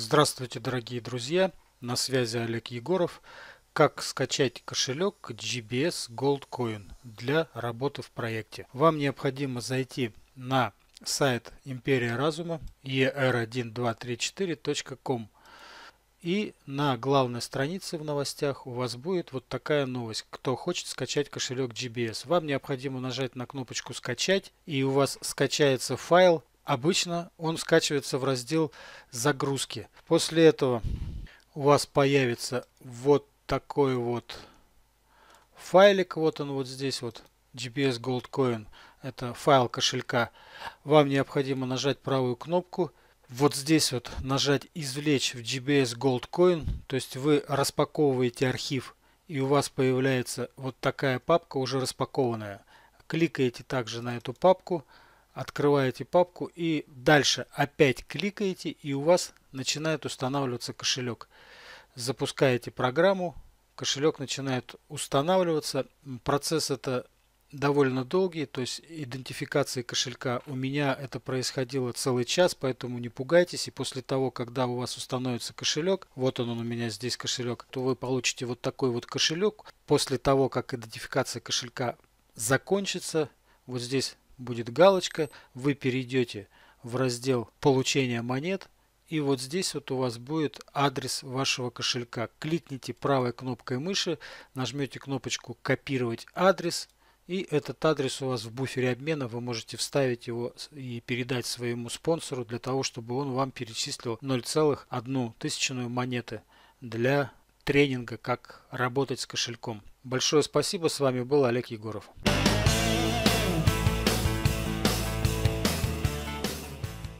Здравствуйте, дорогие друзья! На связи Олег Егоров. Как скачать кошелек GBS Goldcoin для работы в проекте? Вам необходимо зайти на сайт Империя Разума er1234.com и на главной странице в новостях у вас будет вот такая новость. Кто хочет скачать кошелек GBS. Вам необходимо нажать на кнопочку «Скачать» и у вас скачается файл Обычно он скачивается в раздел «Загрузки». После этого у вас появится вот такой вот файлик. Вот он вот здесь вот. GPS Gold Coin. Это файл кошелька. Вам необходимо нажать правую кнопку. Вот здесь вот нажать «Извлечь в GBS Gold Coin». То есть вы распаковываете архив и у вас появляется вот такая папка уже распакованная. Кликаете также на эту папку – открываете папку и дальше опять кликаете и у вас начинает устанавливаться кошелек. Запускаете программу, кошелек начинает устанавливаться. Процесс это довольно долгий, то есть идентификация кошелька у меня это происходило целый час, поэтому не пугайтесь. И после того, когда у вас установится кошелек, вот он, он у меня здесь кошелек, то вы получите вот такой вот кошелек. После того, как идентификация кошелька закончится, вот здесь будет галочка, вы перейдете в раздел получения монет и вот здесь вот у вас будет адрес вашего кошелька. Кликните правой кнопкой мыши, нажмете кнопочку «Копировать адрес» и этот адрес у вас в буфере обмена, вы можете вставить его и передать своему спонсору для того, чтобы он вам перечислил 0,1 тысячную монеты для тренинга «Как работать с кошельком». Большое спасибо, с вами был Олег Егоров.